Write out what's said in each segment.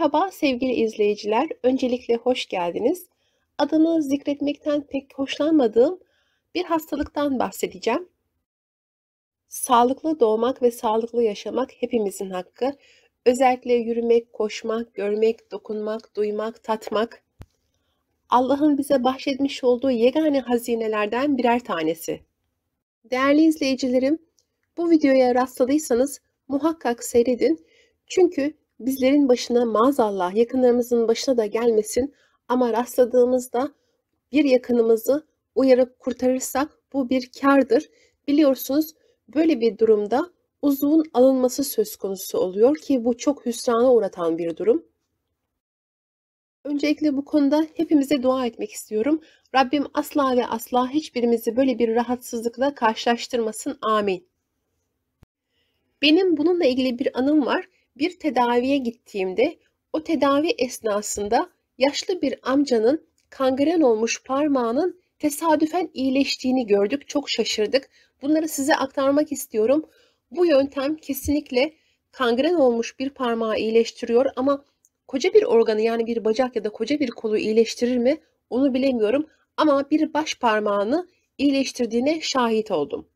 Merhaba sevgili izleyiciler. Öncelikle hoş geldiniz. Adını zikretmekten pek hoşlanmadığım bir hastalıktan bahsedeceğim. Sağlıklı doğmak ve sağlıklı yaşamak hepimizin hakkı. Özellikle yürümek, koşmak, görmek, dokunmak, duymak, tatmak Allah'ın bize bahşetmiş olduğu yegane hazinelerden birer tanesi. Değerli izleyicilerim, bu videoya rastladıysanız muhakkak seyredin. Çünkü bizlerin başına maazallah yakınlarımızın başına da gelmesin ama rastladığımızda bir yakınımızı uyarıp kurtarırsak bu bir kardır. Biliyorsunuz böyle bir durumda uzun alınması söz konusu oluyor ki bu çok hüsrana uğratan bir durum. Öncelikle bu konuda hepimize dua etmek istiyorum. Rabbim asla ve asla hiçbirimizi böyle bir rahatsızlıkla karşılaştırmasın. Amin. Benim bununla ilgili bir anım var bir tedaviye gittiğimde o tedavi esnasında yaşlı bir amcanın kangren olmuş parmağının tesadüfen iyileştiğini gördük. Çok şaşırdık. Bunları size aktarmak istiyorum. Bu yöntem kesinlikle kangren olmuş bir parmağı iyileştiriyor ama koca bir organı yani bir bacak ya da koca bir kolu iyileştirir mi onu bilemiyorum ama bir baş parmağını iyileştirdiğine şahit oldum.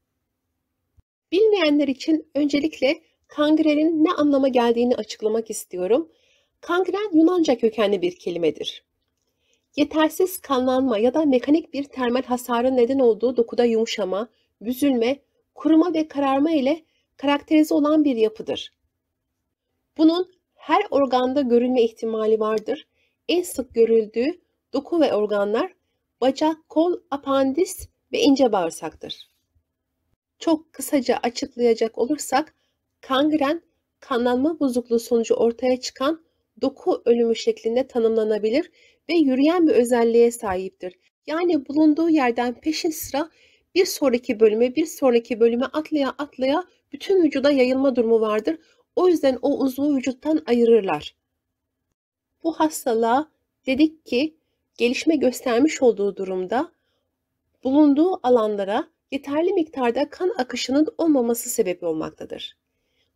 Bilmeyenler için öncelikle kangrenin ne anlama geldiğini açıklamak istiyorum. Kangren Yunanca kökenli bir kelimedir. Yetersiz kanlanma ya da mekanik bir termal hasarın neden olduğu dokuda yumuşama, büzülme, kuruma ve kararma ile karakterize olan bir yapıdır. Bunun her organda görülme ihtimali vardır. En sık görüldüğü doku ve organlar bacak, kol, apandis ve ince bağırsaktır. Çok kısaca açıklayacak olursak Kangren, kanlanma bozukluğu sonucu ortaya çıkan doku ölümü şeklinde tanımlanabilir ve yürüyen bir özelliğe sahiptir. Yani bulunduğu yerden peşin sıra bir sonraki bölüme, bir sonraki bölüme atlaya atlaya bütün vücuda yayılma durumu vardır. O yüzden o uzvu vücuttan ayırırlar. Bu hastalığa dedik ki gelişme göstermiş olduğu durumda bulunduğu alanlara yeterli miktarda kan akışının olmaması sebep olmaktadır.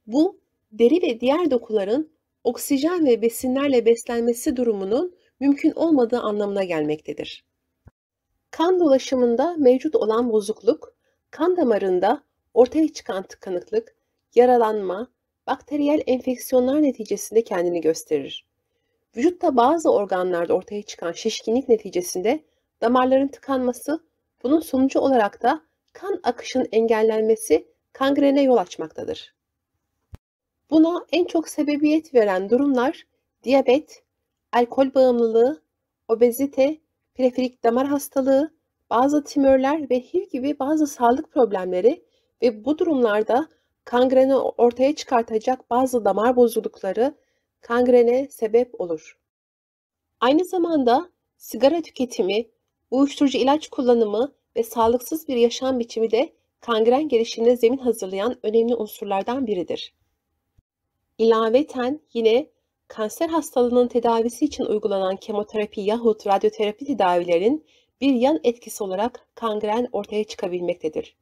Bu deri ve diğer dokuların oksijen ve besinlerle beslenmesi durumunun mümkün olmadığı anlamına gelmektedir. Kan dolaşımında mevcut olan bozukluk, kan damarında ortaya çıkan tıkanıklık, yaralanma, bakteriyel enfeksiyonlar neticesinde kendini gösterir. Vücutta bazı organlarda ortaya çıkan şişkinlik neticesinde damarların tıkanması, bunun sonucu olarak da kan akışının engellenmesi kangrene yol açmaktadır. Buna en çok sebebiyet veren durumlar diyabet, alkol bağımlılığı, obezite, preferik damar hastalığı, bazı tümörler ve HIV gibi bazı sağlık problemleri ve bu durumlarda kangreni ortaya çıkartacak bazı damar bozuklukları kangrene sebep olur. Aynı zamanda sigara tüketimi, uyuşturucu ilaç kullanımı ve sağlıksız bir yaşam biçimi de kangren gelişimine zemin hazırlayan önemli unsurlardan biridir ilaveten yine kanser hastalığının tedavisi için uygulanan kemoterapi yahut radyoterapi tedavilerinin bir yan etkisi olarak kangren ortaya çıkabilmektedir.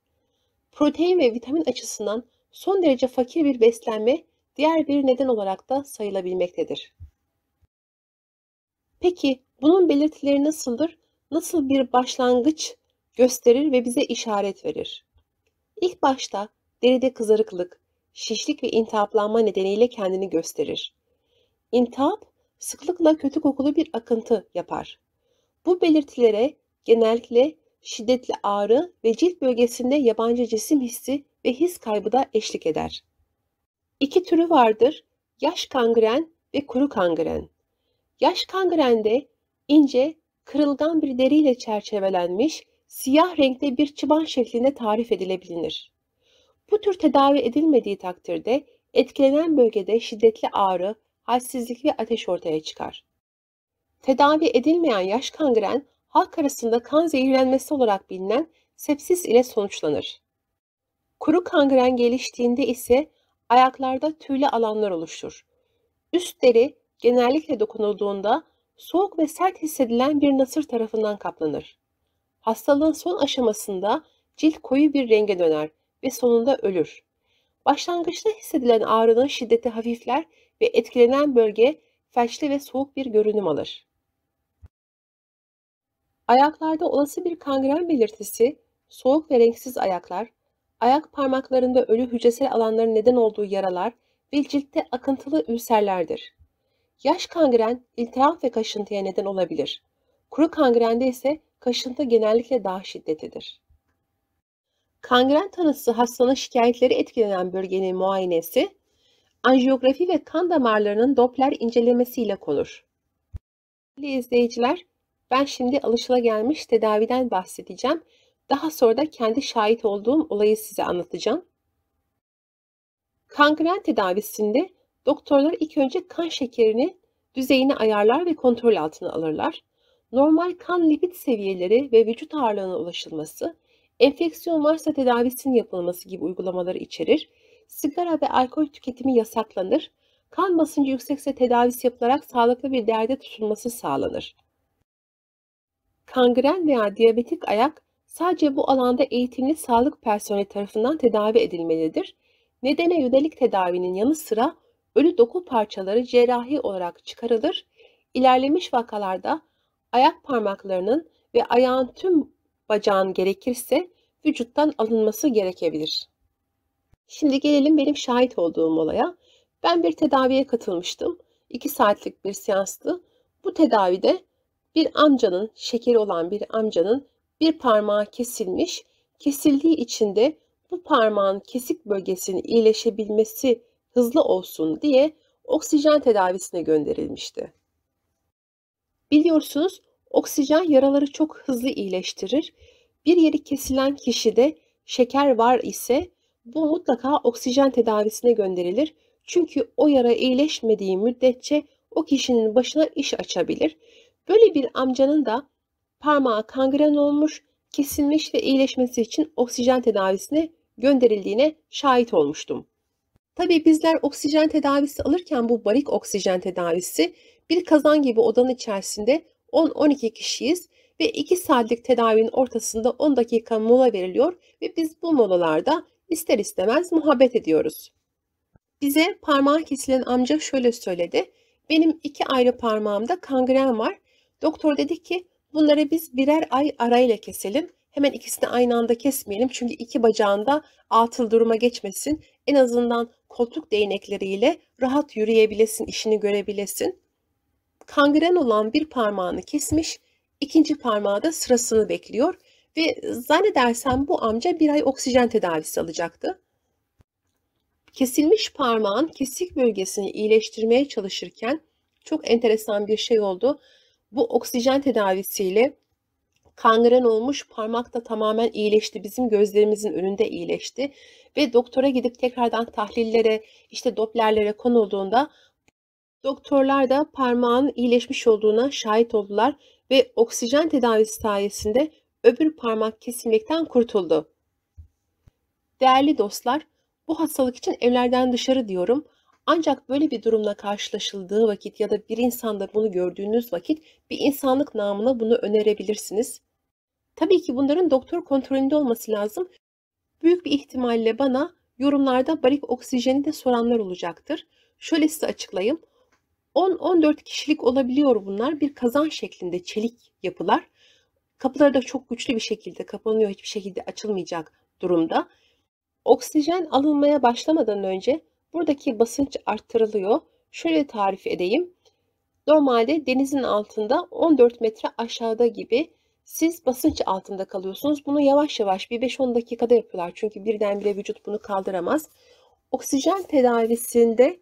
Protein ve vitamin açısından son derece fakir bir beslenme diğer bir neden olarak da sayılabilmektedir. Peki bunun belirtileri nasıldır? Nasıl bir başlangıç gösterir ve bize işaret verir? İlk başta deride kızarıklık, şişlik ve intihaplanma nedeniyle kendini gösterir. İntihap sıklıkla kötü kokulu bir akıntı yapar. Bu belirtilere genellikle şiddetli ağrı ve cilt bölgesinde yabancı cisim hissi ve his kaybı da eşlik eder. İki türü vardır. Yaş kangren ve kuru kangren. Yaş kangrende ince, kırılgan bir deriyle çerçevelenmiş, siyah renkte bir çıban şeklinde tarif edilebilir. Bu tür tedavi edilmediği takdirde etkilenen bölgede şiddetli ağrı, halsizlik ve ateş ortaya çıkar. Tedavi edilmeyen yaş kangren halk arasında kan zehirlenmesi olarak bilinen sepsis ile sonuçlanır. Kuru kangren geliştiğinde ise ayaklarda tüylü alanlar oluşur. Üst deri genellikle dokunulduğunda soğuk ve sert hissedilen bir nasır tarafından kaplanır. Hastalığın son aşamasında cilt koyu bir renge döner ve sonunda ölür. Başlangıçta hissedilen ağrının şiddeti hafifler ve etkilenen bölge felçli ve soğuk bir görünüm alır. Ayaklarda olası bir kangren belirtisi, soğuk ve renksiz ayaklar, ayak parmaklarında ölü hücresel alanların neden olduğu yaralar ve ciltte akıntılı ülserlerdir. Yaş kangren iltihap ve kaşıntıya neden olabilir. Kuru kangrende ise kaşıntı genellikle daha şiddetlidir. Kangren tanısı hastanın şikayetleri etkilenen bölgenin muayenesi, anjiyografi ve kan damarlarının Doppler incelemesiyle konur. Sevgili izleyiciler, ben şimdi alışılagelmiş tedaviden bahsedeceğim. Daha sonra da kendi şahit olduğum olayı size anlatacağım. Kangren tedavisinde doktorlar ilk önce kan şekerini düzeyini ayarlar ve kontrol altına alırlar. Normal kan lipid seviyeleri ve vücut ağırlığına ulaşılması enfeksiyon varsa tedavisinin yapılması gibi uygulamaları içerir, sigara ve alkol tüketimi yasaklanır, kan basıncı yüksekse tedavisi yapılarak sağlıklı bir derde tutulması sağlanır. Kangren veya diyabetik ayak sadece bu alanda eğitimli sağlık personeli tarafından tedavi edilmelidir. Nedene yönelik tedavinin yanı sıra ölü doku parçaları cerrahi olarak çıkarılır. İlerlemiş vakalarda ayak parmaklarının ve ayağın tüm bacağın gerekirse vücuttan alınması gerekebilir. Şimdi gelelim benim şahit olduğum olaya. Ben bir tedaviye katılmıştım. 2 saatlik bir seanstı. Bu tedavide bir amcanın, şekeri olan bir amcanın bir parmağı kesilmiş. Kesildiği için de bu parmağın kesik bölgesinin iyileşebilmesi hızlı olsun diye oksijen tedavisine gönderilmişti. Biliyorsunuz Oksijen yaraları çok hızlı iyileştirir. Bir yeri kesilen kişide şeker var ise bu mutlaka oksijen tedavisine gönderilir. Çünkü o yara iyileşmediği müddetçe o kişinin başına iş açabilir. Böyle bir amcanın da parmağı kangren olmuş, kesilmiş ve iyileşmesi için oksijen tedavisine gönderildiğine şahit olmuştum. Tabii bizler oksijen tedavisi alırken bu barik oksijen tedavisi bir kazan gibi odanın içerisinde 10-12 kişiyiz ve 2 saatlik tedavinin ortasında 10 dakika mola veriliyor ve biz bu molalarda ister istemez muhabbet ediyoruz. Bize parmağı kesilen amca şöyle söyledi. Benim iki ayrı parmağımda kangren var. Doktor dedi ki bunları biz birer ay arayla keselim. Hemen ikisini aynı anda kesmeyelim çünkü iki bacağında atıl duruma geçmesin. En azından koltuk değnekleriyle rahat yürüyebilesin, işini görebilesin kangren olan bir parmağını kesmiş, ikinci parmağı da sırasını bekliyor ve zannedersem bu amca bir ay oksijen tedavisi alacaktı. Kesilmiş parmağın kesik bölgesini iyileştirmeye çalışırken çok enteresan bir şey oldu. Bu oksijen tedavisiyle kangren olmuş parmak da tamamen iyileşti. Bizim gözlerimizin önünde iyileşti. Ve doktora gidip tekrardan tahlillere, işte doplerlere konulduğunda Doktorlar da parmağın iyileşmiş olduğuna şahit oldular ve oksijen tedavisi sayesinde öbür parmak kesilmekten kurtuldu. Değerli dostlar, bu hastalık için evlerden dışarı diyorum. Ancak böyle bir durumla karşılaşıldığı vakit ya da bir insanda bunu gördüğünüz vakit bir insanlık namına bunu önerebilirsiniz. Tabii ki bunların doktor kontrolünde olması lazım. Büyük bir ihtimalle bana yorumlarda barik oksijeni de soranlar olacaktır. Şöyle size açıklayayım. 10-14 kişilik olabiliyor bunlar. Bir kazan şeklinde çelik yapılar. Kapıları da çok güçlü bir şekilde kapanıyor. Hiçbir şekilde açılmayacak durumda. Oksijen alınmaya başlamadan önce buradaki basınç arttırılıyor. Şöyle tarif edeyim. Normalde denizin altında 14 metre aşağıda gibi siz basınç altında kalıyorsunuz. Bunu yavaş yavaş bir 5-10 dakikada yapıyorlar. Çünkü birdenbire vücut bunu kaldıramaz. Oksijen tedavisinde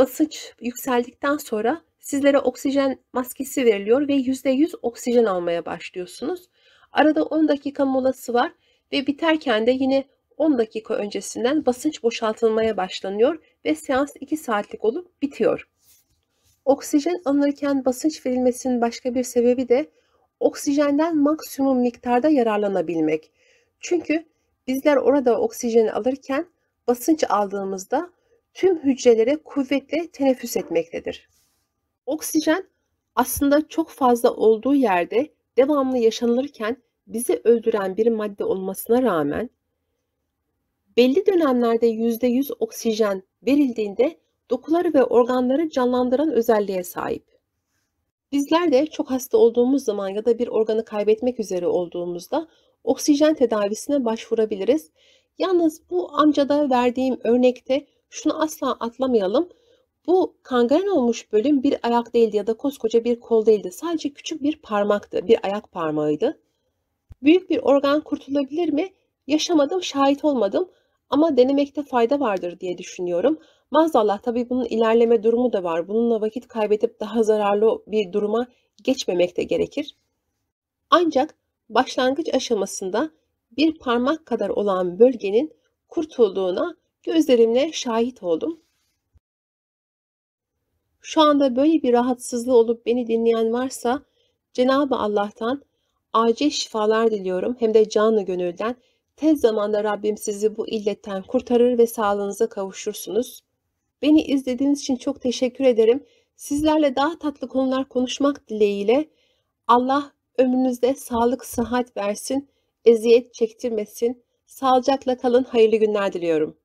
basınç yükseldikten sonra sizlere oksijen maskesi veriliyor ve %100 oksijen almaya başlıyorsunuz. Arada 10 dakika molası var ve biterken de yine 10 dakika öncesinden basınç boşaltılmaya başlanıyor ve seans 2 saatlik olup bitiyor. Oksijen alınırken basınç verilmesinin başka bir sebebi de oksijenden maksimum miktarda yararlanabilmek. Çünkü bizler orada oksijeni alırken basınç aldığımızda tüm hücrelere kuvvetle teneffüs etmektedir. Oksijen aslında çok fazla olduğu yerde devamlı yaşanırken bizi öldüren bir madde olmasına rağmen belli dönemlerde %100 oksijen verildiğinde dokuları ve organları canlandıran özelliğe sahip. Bizler de çok hasta olduğumuz zaman ya da bir organı kaybetmek üzere olduğumuzda oksijen tedavisine başvurabiliriz. Yalnız bu amcada verdiğim örnekte şunu asla atlamayalım. Bu kangren olmuş bölüm bir ayak değildi ya da koskoca bir kol değildi. Sadece küçük bir parmaktı, bir ayak parmağıydı. Büyük bir organ kurtulabilir mi? Yaşamadım, şahit olmadım ama denemekte fayda vardır diye düşünüyorum. Maazallah tabii bunun ilerleme durumu da var. Bununla vakit kaybedip daha zararlı bir duruma geçmemek de gerekir. Ancak başlangıç aşamasında bir parmak kadar olan bölgenin kurtulduğuna Gözlerimle şahit oldum. Şu anda böyle bir rahatsızlığı olup beni dinleyen varsa Cenab-ı Allah'tan acil şifalar diliyorum hem de canlı gönülden. Tez zamanda Rabbim sizi bu illetten kurtarır ve sağlığınıza kavuşursunuz. Beni izlediğiniz için çok teşekkür ederim. Sizlerle daha tatlı konular konuşmak dileğiyle Allah ömrünüzde sağlık sıhhat versin, eziyet çektirmesin. Sağlıcakla kalın, hayırlı günler diliyorum.